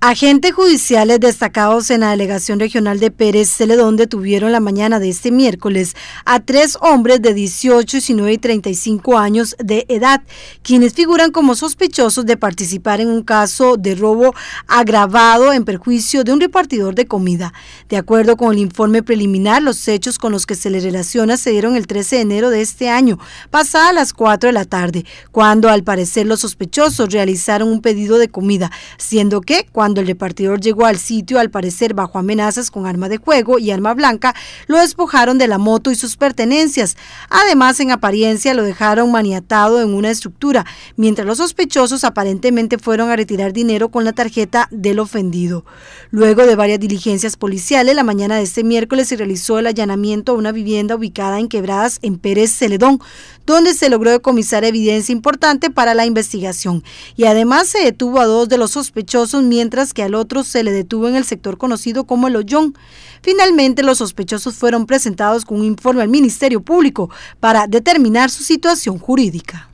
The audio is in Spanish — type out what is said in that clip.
Agentes judiciales destacados en la delegación regional de Pérez Celedón detuvieron la mañana de este miércoles a tres hombres de 18, 19 y 35 años de edad, quienes figuran como sospechosos de participar en un caso de robo agravado en perjuicio de un repartidor de comida. De acuerdo con el informe preliminar, los hechos con los que se le relaciona se dieron el 13 de enero de este año, pasada las 4 de la tarde, cuando al parecer los sospechosos realizaron un pedido de comida, siendo que cuando cuando el repartidor llegó al sitio, al parecer bajo amenazas con arma de fuego y arma blanca, lo despojaron de la moto y sus pertenencias. Además, en apariencia lo dejaron maniatado en una estructura, mientras los sospechosos aparentemente fueron a retirar dinero con la tarjeta del ofendido. Luego de varias diligencias policiales, la mañana de este miércoles se realizó el allanamiento a una vivienda ubicada en Quebradas en Pérez Celedón, donde se logró decomisar evidencia importante para la investigación. Y además se detuvo a dos de los sospechosos mientras que al otro se le detuvo en el sector conocido como el Ollón. Finalmente, los sospechosos fueron presentados con un informe al Ministerio Público para determinar su situación jurídica.